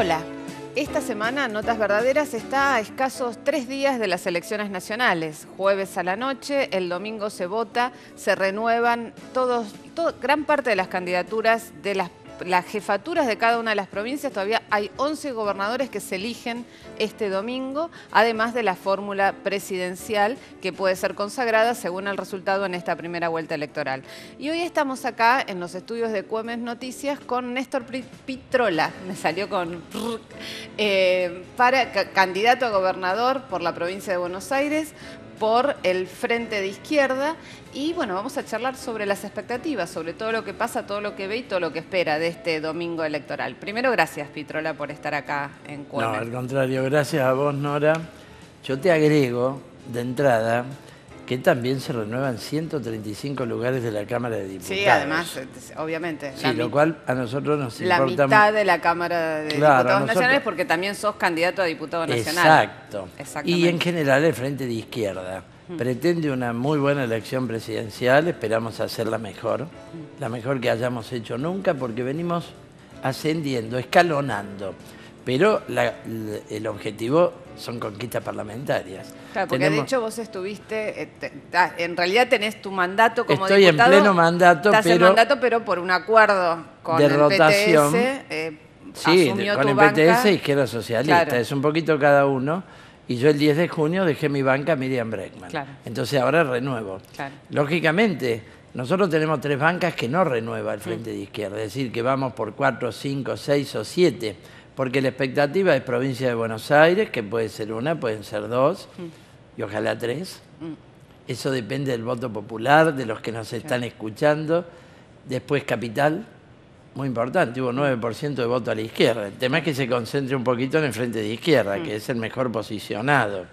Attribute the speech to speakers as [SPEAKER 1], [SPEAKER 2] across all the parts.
[SPEAKER 1] Hola. Esta semana Notas Verdaderas está a escasos tres días de las elecciones nacionales. Jueves a la noche, el domingo se vota, se renuevan todos, gran parte de las candidaturas de las las jefaturas de cada una de las provincias, todavía hay 11 gobernadores que se eligen este domingo, además de la fórmula presidencial que puede ser consagrada según el resultado en esta primera vuelta electoral. Y hoy estamos acá en los estudios de Cuemes Noticias con Néstor Pitrola, me salió con... Eh, para candidato a gobernador por la provincia de Buenos Aires, por el Frente de Izquierda y bueno, vamos a charlar sobre las expectativas, sobre todo lo que pasa, todo lo que ve y todo lo que espera de este domingo electoral. Primero, gracias Pitrola por estar acá en Cuemes. No, al
[SPEAKER 2] contrario, gracias a vos, Nora. Yo te agrego de entrada que también se renuevan 135 lugares de la Cámara de Diputados. Sí, además,
[SPEAKER 1] obviamente. Sí, lo
[SPEAKER 2] cual a nosotros nos importa importa... La mitad
[SPEAKER 1] de la Cámara de Diputados Nacionales porque también sos candidato a diputado nacional. Exacto. Y en
[SPEAKER 2] general el Frente de Izquierda. Mm. Pretende una muy buena elección presidencial, esperamos hacerla mejor, mm. la mejor que hayamos hecho nunca porque venimos ascendiendo, escalonando pero el objetivo son conquistas parlamentarias.
[SPEAKER 1] Claro, porque de hecho vos estuviste, eh, en realidad tenés tu mandato como estoy en pleno mandato, estás pero, en mandato, pero por un acuerdo con el PTS. PTS, eh, sí, con el PTS Izquierda Socialista, es un
[SPEAKER 2] poquito cada uno. Y yo el 10 de junio dejé mi banca Miriam Breckman. Entonces ahora renuevo. Lógicamente, nosotros tenemos tres bancas que no renueva el Frente de Izquierda, es decir, que vamos por cuatro, cinco, seis o siete porque la expectativa es provincia de Buenos Aires, que puede ser una, pueden ser dos, mm. y ojalá tres.
[SPEAKER 1] Mm.
[SPEAKER 2] Eso depende del voto popular, de los que nos están escuchando. Después capital, muy importante, hubo 9% mm. de voto a la izquierda. El tema es que se concentre un poquito en el frente de izquierda, que es el mejor posicionado.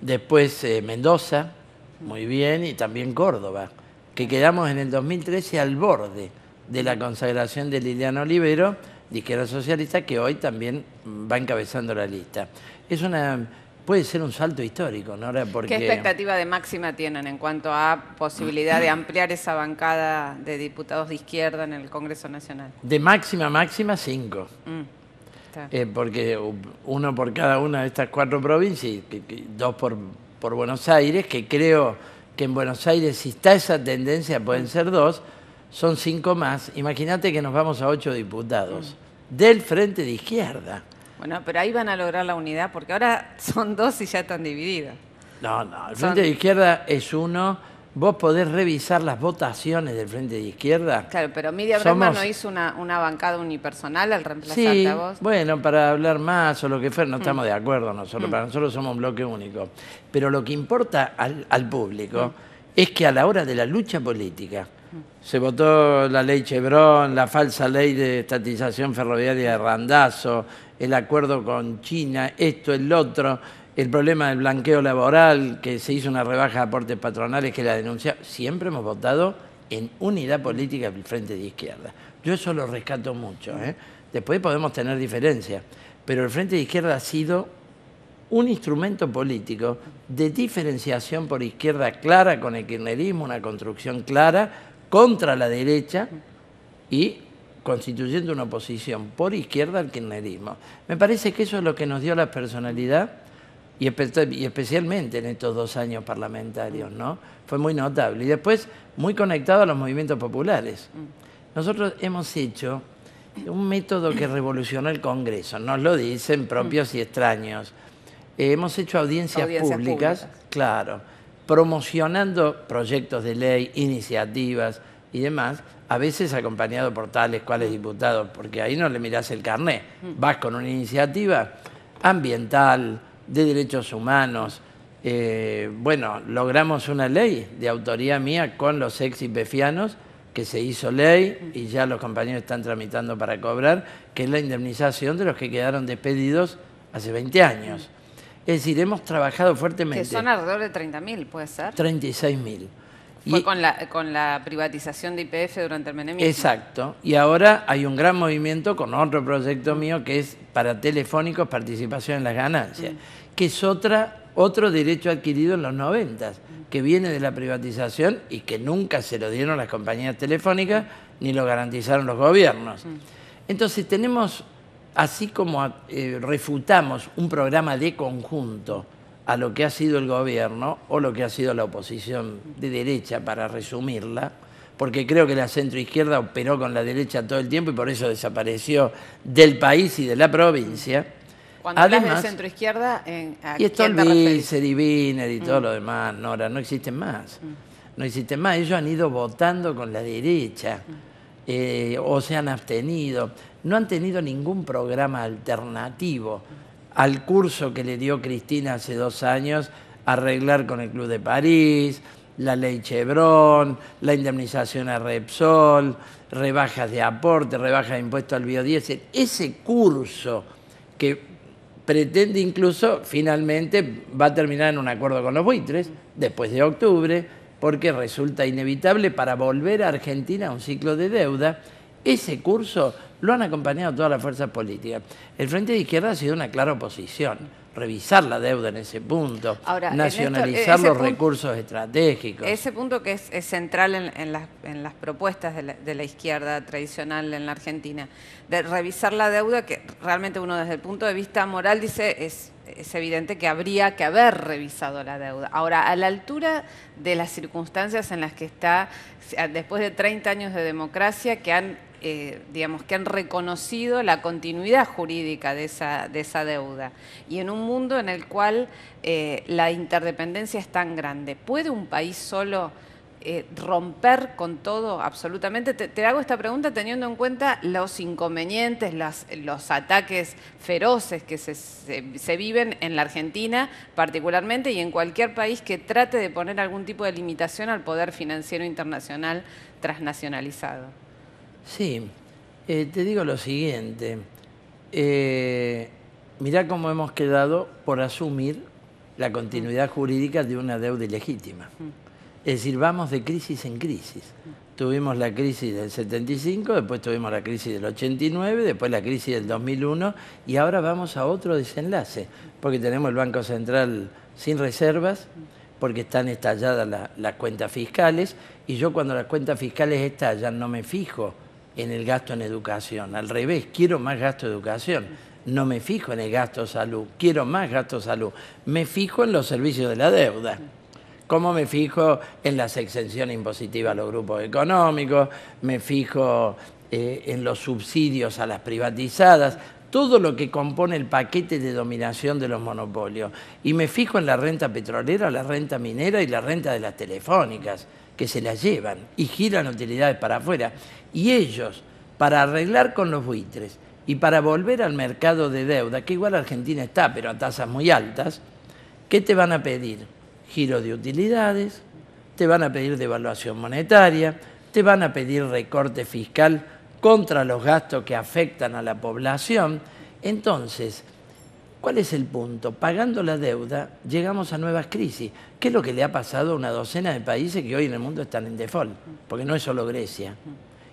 [SPEAKER 2] Después eh, Mendoza, muy bien, y también Córdoba, que quedamos en el 2013 al borde de la consagración de Liliana Olivero, de izquierda socialista que hoy también va encabezando la lista. Es una puede ser un salto histórico, ¿no? Porque... ¿Qué expectativa
[SPEAKER 1] de máxima tienen en cuanto a posibilidad de ampliar esa bancada de diputados de izquierda en el Congreso Nacional?
[SPEAKER 2] De máxima, máxima, cinco.
[SPEAKER 1] Mm, eh,
[SPEAKER 2] porque uno por cada una de estas cuatro provincias, dos por, por Buenos Aires, que creo que en Buenos Aires si está esa tendencia pueden mm. ser dos, son cinco más. Imagínate que nos vamos a ocho diputados del frente de izquierda.
[SPEAKER 1] Bueno, pero ahí van a lograr la unidad porque ahora son dos y ya están divididos. No, no, el frente de
[SPEAKER 2] izquierda es uno. Vos podés revisar las votaciones del frente de izquierda.
[SPEAKER 1] Claro, pero Media Brema no hizo una, una, bancada unipersonal al reemplazarte a vos.
[SPEAKER 2] Bueno, para hablar más o lo que fuera, no mm. estamos de acuerdo nosotros, mm. para nosotros somos un bloque único. Pero lo que importa al, público mm. es que a la hora de la lucha política, se votó la ley Chevron, la falsa ley de estatización ferroviaria de Randazo, el acuerdo con China, esto, el otro, el problema del blanqueo laboral, que se hizo una rebaja de aportes patronales que la denuncia. Siempre hemos votado en unidad política del frente de izquierda. Yo eso lo rescato mucho. ¿eh? Después podemos tener diferencias, pero el frente de izquierda ha sido un instrumento político de diferenciación por izquierda clara con el kirchnerismo, una construcción clara contra la derecha y constituyendo una oposición por izquierda al kirchnerismo. Me parece que eso es lo que nos dio la personalidad y, especialmente en estos dos años parlamentarios, ¿no? Fue muy notable. Y después, muy conectado a los movimientos populares. Nosotros hemos hecho un método que revolucionó el Congreso, nos lo dicen propios y extraños. Eh, hemos hecho audiencias, públicas, claro promocionando proyectos de ley, iniciativas y demás, a veces acompañado por tales cuales diputados, porque ahí no le mirás el carné, mm. vas con una iniciativa ambiental, de derechos humanos. Eh, bueno, logramos una ley de autoría mía con los ex befianos que se hizo ley y ya los compañeros están tramitando para cobrar, que es la indemnización de los que quedaron despedidos hace 20 años. Es decir, hemos trabajado fuertemente. Que son
[SPEAKER 1] alrededor de 30.000, puede ser.
[SPEAKER 2] 36.000. Fue
[SPEAKER 1] con, la, con la privatización de IPF durante el menemismo.
[SPEAKER 2] Exacto. Y ahora hay un gran movimiento con otro proyecto mío que es para telefónicos participación en las ganancias, mm. que es otra, otro derecho adquirido en los 90, que viene de la privatización y que nunca se lo dieron las compañías telefónicas ni lo garantizaron los gobiernos. Mm. Entonces tenemos así como eh, refutamos un programa de conjunto a lo que ha sido el gobierno o lo que ha sido la oposición de derecha, para resumirla, porque creo que la centroizquierda operó con la derecha todo el tiempo y por eso desapareció del país y de la provincia.
[SPEAKER 1] Cuando Además, de centroizquierda, en, ¿a y esto y
[SPEAKER 2] Wiener y todo mm. lo demás, Nora, no existen más. Mm. No existen más. Ellos han ido votando con la derecha. Mm. Eh, o se han abstenido, no han tenido ningún programa alternativo al curso que le dio Cristina hace dos años, arreglar con el Club de París, la ley Chevron, la indemnización a Repsol, rebajas de aporte, rebajas de impuesto al biodiesel. Ese curso que pretende incluso finalmente va a terminar en un acuerdo con los buitres después de octubre porque resulta inevitable para volver a Argentina a un ciclo de deuda. Ese curso lo han acompañado todas las fuerzas políticas. El Frente de Izquierda ha sido una clara oposición revisar la deuda en ese punto, nacionalizar los recursos estratégicos.
[SPEAKER 1] Ese punto que es, central en, las, en, las, propuestas de la, izquierda tradicional en la Argentina, de revisar la deuda que realmente uno desde el punto de vista moral dice es, es evidente que habría que haber revisado la deuda. Ahora, a la altura de las circunstancias en las que está, después de 30 años de democracia que han eh, digamos, que han reconocido la continuidad jurídica de esa, deuda. Y en un mundo en el cual eh, la interdependencia es tan grande, ¿puede un país solo eh, romper con todo absolutamente? Te, hago esta pregunta teniendo en cuenta los inconvenientes, los ataques feroces que se, viven en la Argentina particularmente y en cualquier país que trate de poner algún tipo de limitación al poder financiero internacional transnacionalizado.
[SPEAKER 2] Sí, eh, te digo lo siguiente. Mira eh, mirá cómo hemos quedado por asumir la continuidad jurídica de una deuda ilegítima. Es decir, vamos de crisis en crisis. Tuvimos la crisis del 75, después tuvimos la crisis del 89, después la crisis del 2001 y ahora vamos a otro desenlace, porque tenemos el Banco Central sin reservas, porque están estalladas las cuentas fiscales y yo cuando las cuentas fiscales estallan no me fijo en el gasto en educación. Al revés, quiero más gasto en educación. No me fijo en el gasto salud, quiero más gasto salud. Me fijo en los servicios de la deuda. ¿Cómo me fijo en las exenciones impositivas a los grupos económicos? Me fijo eh, en los subsidios a las privatizadas todo lo que compone el paquete de dominación de los monopolios. Y me fijo en la renta petrolera, la renta minera y la renta de las telefónicas que se las llevan y giran utilidades para afuera. Y ellos, para arreglar con los buitres y para volver al mercado de deuda, que igual Argentina está, pero a tasas muy altas, ¿qué te van a pedir? Giro de utilidades, te van a pedir devaluación monetaria, te van a pedir recorte fiscal contra los gastos que afectan a la población. Entonces, ¿Cuál es el punto? Pagando la deuda llegamos a nuevas crisis. ¿Qué es lo que le ha pasado a una docena de países que hoy en el mundo están en default? Porque no es solo Grecia.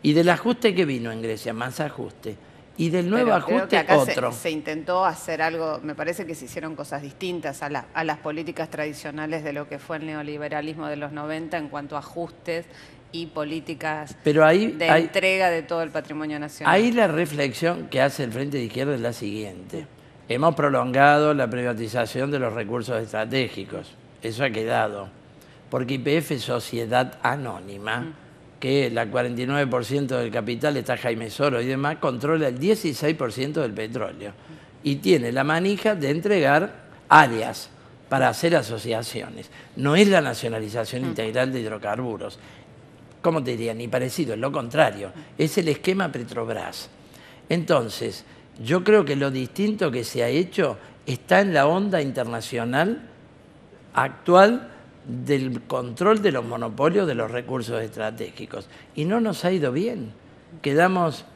[SPEAKER 2] Y del ajuste que vino en Grecia, más ajuste. Y del nuevo ajuste otro. Se,
[SPEAKER 1] intentó hacer algo, me parece que se hicieron cosas distintas a, las políticas tradicionales de lo que fue el neoliberalismo de los 90 en cuanto a ajustes y políticas
[SPEAKER 2] de entrega
[SPEAKER 1] de todo el patrimonio nacional. Ahí la
[SPEAKER 2] reflexión que hace el Frente de Izquierda es la siguiente. Hemos prolongado la privatización de los recursos estratégicos. Eso ha quedado. Porque IPF sociedad anónima, mm. que el 49% del capital está Jaime Soro y demás, controla el 16% del petróleo. Y tiene la manija de entregar áreas para hacer asociaciones. No es la nacionalización mm. integral de hidrocarburos. ¿Cómo te diría? Ni parecido, es lo contrario. Es el esquema Petrobras. Entonces, yo creo que lo distinto que se ha hecho está en la onda internacional actual del control de los monopolios de los recursos estratégicos. Y no nos ha ido bien. Quedamos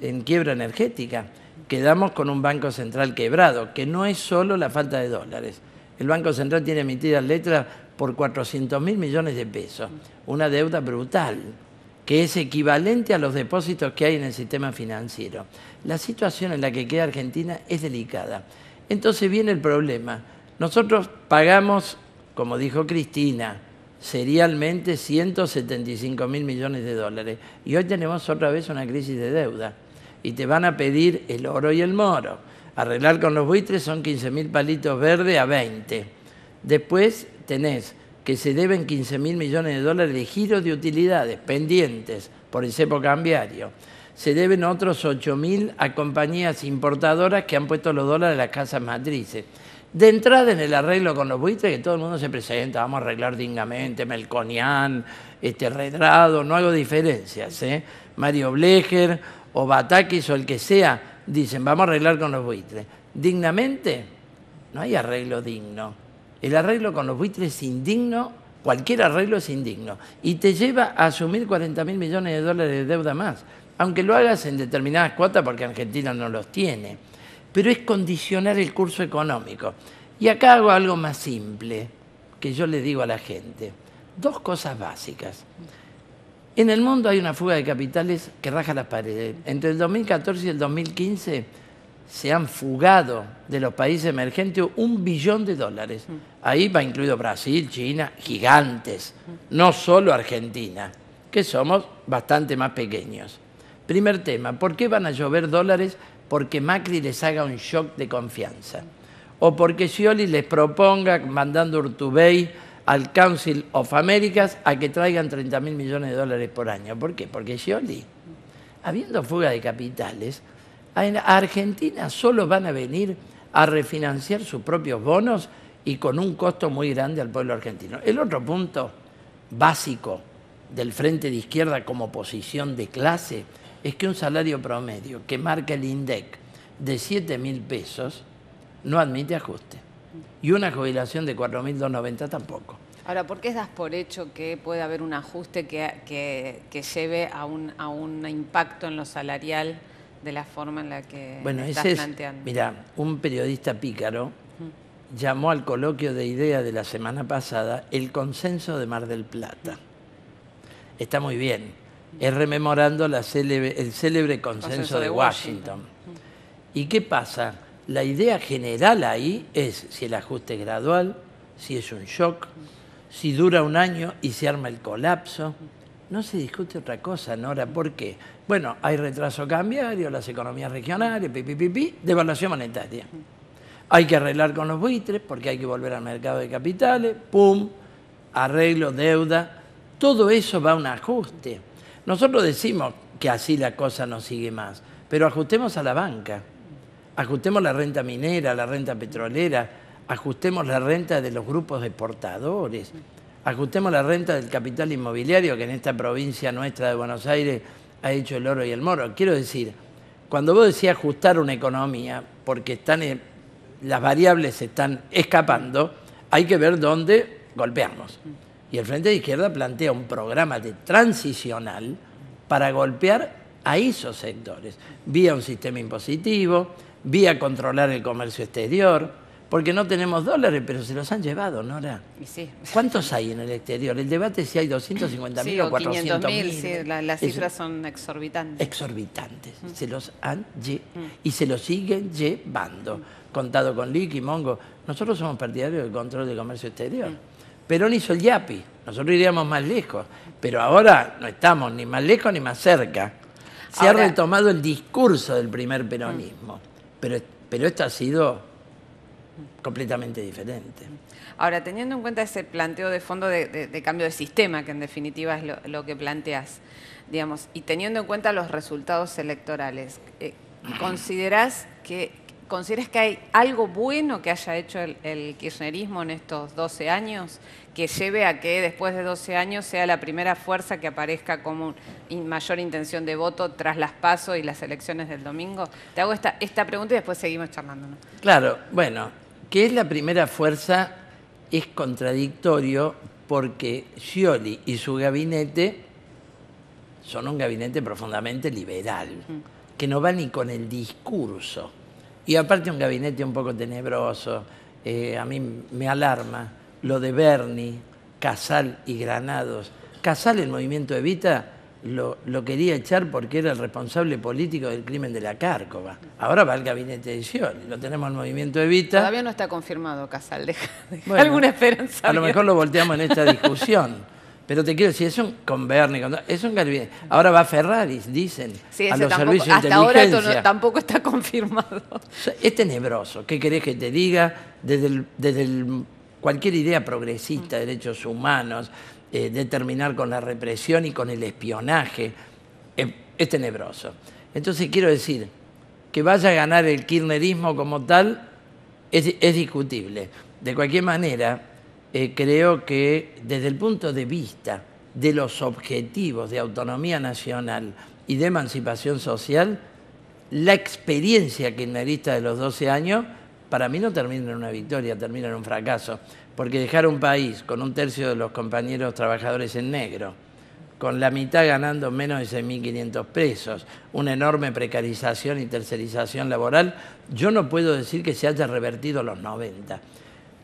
[SPEAKER 2] en quiebra energética, quedamos con un Banco Central quebrado, que no es solo la falta de dólares. El Banco Central tiene emitidas letras por 400 mil millones de pesos, una deuda brutal que es equivalente a los depósitos que hay en el sistema financiero. La situación en la que queda Argentina es delicada. Entonces viene el problema. Nosotros pagamos, como dijo Cristina, serialmente 175 mil millones de dólares. Y hoy tenemos otra vez una crisis de deuda. Y te van a pedir el oro y el moro. Arreglar con los buitres son 15 mil palitos verdes a 20. Después tenés que se deben 15 mil millones de dólares de giros de utilidades pendientes por el cepo cambiario. Se deben otros 8 mil a compañías importadoras que han puesto los dólares en las casas matrices. De entrada en el arreglo con los buitres, que todo el mundo se presenta, vamos a arreglar dignamente, Melconian, este Redrado, no hago diferencias. ¿eh? Mario Blecher o Batakis o el que sea, dicen, vamos a arreglar con los buitres. Dignamente, no hay arreglo digno el arreglo con los buitres es indigno, cualquier arreglo es indigno, y te lleva a asumir 40 mil millones de dólares de deuda más, aunque lo hagas en determinadas cuotas porque Argentina no los tiene. Pero es condicionar el curso económico. Y acá hago algo más simple, que yo le digo a la gente. Dos cosas básicas. En el mundo hay una fuga de capitales que raja las paredes. Entre el 2014 y el 2015 se han fugado de los países emergentes un billón de dólares. Mm. Ahí va incluido Brasil, China, gigantes, no solo Argentina, que somos bastante más pequeños. Primer tema, ¿por qué van a llover dólares? Porque Macri les haga un shock de confianza. O porque Scioli les proponga, mandando Urtubey al Council of Americas, a que traigan 30 mil millones de dólares por año. ¿Por qué? Porque Scioli, habiendo fuga de capitales, en Argentina solo van a venir a refinanciar sus propios bonos y con un costo muy grande al pueblo argentino. El otro punto básico del Frente de Izquierda como posición de clase es que un salario promedio que marca el INDEC de 7 mil pesos no admite ajuste. Y una jubilación de 4.290 tampoco.
[SPEAKER 1] Ahora, ¿por qué das por hecho que puede haber un ajuste que, lleve a un impacto en lo salarial? de la forma en la que bueno, ese Mira,
[SPEAKER 2] un periodista pícaro llamó al coloquio de idea de la semana pasada el consenso de Mar del Plata. Está muy bien. Es rememorando el célebre consenso, de, Washington. ¿Y qué pasa? La idea general ahí es si el ajuste es gradual, si es un shock, si dura un año y se arma el colapso, no se discute otra cosa, Nora. ¿Por qué? Bueno, hay retraso cambiario, las economías regionales, pipi, pipi, devaluación monetaria. Hay que arreglar con los buitres porque hay que volver al mercado de capitales, pum, arreglo, deuda. Todo eso va a un ajuste. Nosotros decimos que así la cosa no sigue más, pero ajustemos a la banca, ajustemos la renta minera, la renta petrolera, ajustemos la renta de los grupos exportadores. Ajustemos la renta del capital inmobiliario que en esta provincia nuestra de Buenos Aires ha hecho el oro y el moro. Quiero decir, cuando vos decís ajustar una economía, porque están, las variables se están escapando, hay que ver dónde golpeamos. Y el Frente de Izquierda plantea un programa de transicional para golpear a esos sectores, vía un sistema impositivo, vía controlar el comercio exterior, porque no tenemos dólares, pero se los han llevado, Nora. ¿Cuántos hay en el exterior? El debate es si hay 250.000 o 400 mil. Sí, las cifras
[SPEAKER 1] son exorbitantes.
[SPEAKER 2] Exorbitantes. Mm. Se los han llevado mm. y se los siguen llevando. Mm. Contado con y Mongo. Nosotros somos partidarios del control de comercio exterior. Perón hizo el YAPI. Nosotros iríamos más lejos. Pero ahora no estamos ni más lejos ni más cerca. Se ha retomado el discurso del primer peronismo. Pero, pero esto ha sido completamente diferente.
[SPEAKER 1] Ahora, teniendo en cuenta ese planteo de fondo de, cambio de sistema, que en definitiva es lo, que planteas, digamos, y teniendo en cuenta los resultados electorales, eh, que ¿Consideras que hay algo bueno que haya hecho el, kirchnerismo en estos 12 años que lleve a que después de 12 años sea la primera fuerza que aparezca como mayor intención de voto tras las PASO y las elecciones del domingo? Te hago esta, esta pregunta y después seguimos charlando.
[SPEAKER 2] Claro, bueno, que es la primera fuerza, es contradictorio porque Scioli y su gabinete son un gabinete profundamente liberal, que no va ni con el discurso. Y aparte un gabinete un poco tenebroso, eh, a mí me alarma lo de Berni, Casal y Granados. Casal, el movimiento Evita, lo, quería echar porque era el responsable político del crimen de la Cárcova. Ahora va al gabinete de Sion, lo tenemos en movimiento Evita.
[SPEAKER 1] Todavía no está confirmado, Casal,
[SPEAKER 2] alguna esperanza. A lo mejor lo volteamos en esta discusión. Pero te quiero decir, es un con es un Ahora va Ferraris, dicen, sí, a los tampoco, servicios de inteligencia. ahora no,
[SPEAKER 1] tampoco está confirmado.
[SPEAKER 2] Es tenebroso. ¿Qué querés que te diga? Desde, desde cualquier idea progresista, mm. derechos humanos, eh, de terminar con la represión y con el espionaje, eh, es tenebroso. Entonces quiero decir, que vaya a ganar el kirchnerismo como tal es, discutible. De cualquier manera, eh, creo que desde el punto de vista de los objetivos de autonomía nacional y de emancipación social, la experiencia kirchnerista de los 12 años para mí no termina en una victoria, termina en un fracaso porque dejar un país con un tercio de los compañeros trabajadores en negro, con la mitad ganando menos de 6.500 pesos, una enorme precarización y tercerización laboral, yo no puedo decir que se haya revertido los 90.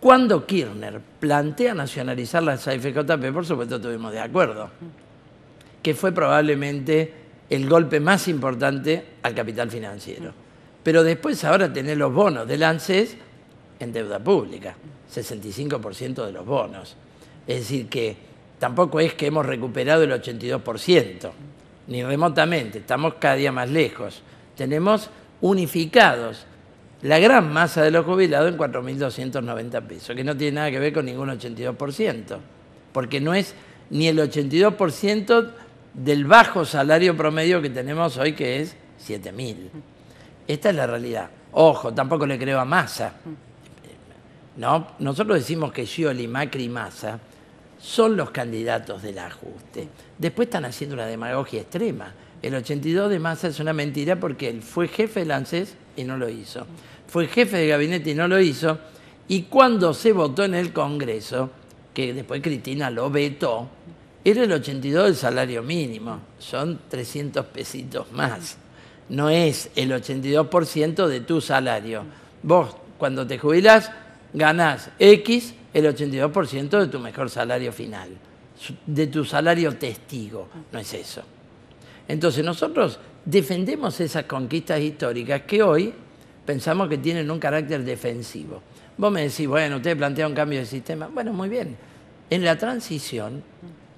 [SPEAKER 2] Cuando Kirchner plantea nacionalizar la AFJP, por supuesto estuvimos de acuerdo, que fue probablemente el golpe más importante al capital financiero. Pero después ahora tener los bonos del ANSES en deuda pública, 65% de los bonos. Es decir, que tampoco es que hemos recuperado el 82%, ni remotamente, estamos cada día más lejos. Tenemos unificados la gran masa de los jubilados en 4.290 pesos, que no tiene nada que ver con ningún 82%, porque no es ni el 82% del bajo salario promedio que tenemos hoy, que es 7.000. Esta es la realidad. Ojo, tampoco le creo a masa. ¿no? Nosotros decimos que Scioli, Macri y Massa son los candidatos del ajuste. Después están haciendo una demagogia extrema. El 82 de Massa es una mentira porque él fue jefe de ANSES y no lo hizo. Fue jefe de gabinete y no lo hizo. Y cuando se votó en el Congreso, que después Cristina lo vetó, era el 82 del salario mínimo. Son 300 pesitos más. No es el 82% de tu salario. Vos, cuando te jubilás, ganás X, el 82% de tu mejor salario final, de tu salario testigo, no es eso. Entonces nosotros defendemos esas conquistas históricas que hoy pensamos que tienen un carácter defensivo. Vos me decís, bueno, usted plantea un cambio de sistema. Bueno, muy bien. En la transición,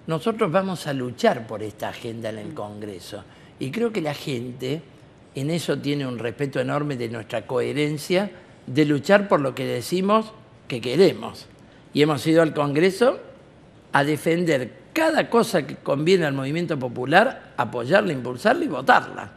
[SPEAKER 2] nosotros vamos a luchar por esta agenda en el Congreso. Y creo que la gente en eso tiene un respeto enorme de nuestra coherencia de luchar por lo que decimos que queremos. Y hemos ido al Congreso a defender cada cosa que conviene al movimiento popular, apoyarla, impulsarla y votarla.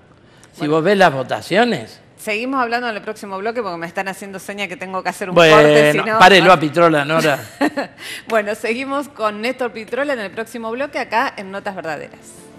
[SPEAKER 2] Si vos ves las votaciones,
[SPEAKER 1] Seguimos hablando en el próximo bloque porque me están haciendo seña que tengo que hacer un corte. a
[SPEAKER 2] Pitrola, Nora.
[SPEAKER 1] bueno, seguimos con Néstor Pitrola en el próximo bloque acá en Notas Verdaderas.